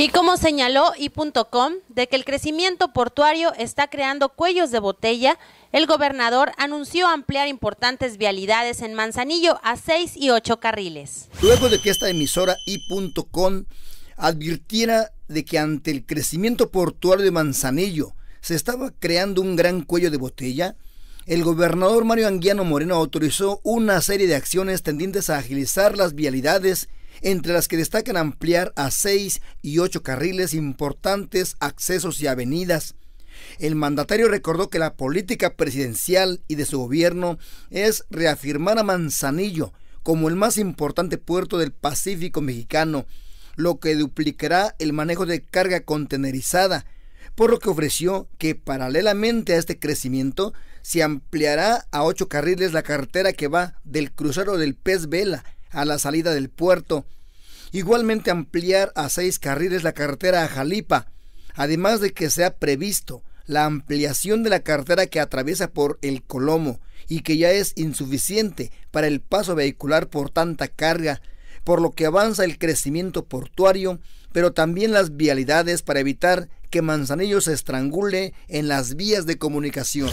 Y como señaló i.com de que el crecimiento portuario está creando cuellos de botella, el gobernador anunció ampliar importantes vialidades en Manzanillo a seis y 8 carriles. Luego de que esta emisora i.com advirtiera de que ante el crecimiento portuario de Manzanillo se estaba creando un gran cuello de botella, el gobernador Mario Anguiano Moreno autorizó una serie de acciones tendientes a agilizar las vialidades entre las que destacan ampliar a seis y 8 carriles importantes accesos y avenidas. El mandatario recordó que la política presidencial y de su gobierno es reafirmar a Manzanillo como el más importante puerto del Pacífico mexicano, lo que duplicará el manejo de carga contenerizada, por lo que ofreció que paralelamente a este crecimiento se ampliará a ocho carriles la carretera que va del crucero del Pez Vela a la salida del puerto. Igualmente ampliar a seis carriles la carretera a Jalipa, además de que se ha previsto la ampliación de la carretera que atraviesa por el Colomo y que ya es insuficiente para el paso vehicular por tanta carga, por lo que avanza el crecimiento portuario, pero también las vialidades para evitar que Manzanillo se estrangule en las vías de comunicación.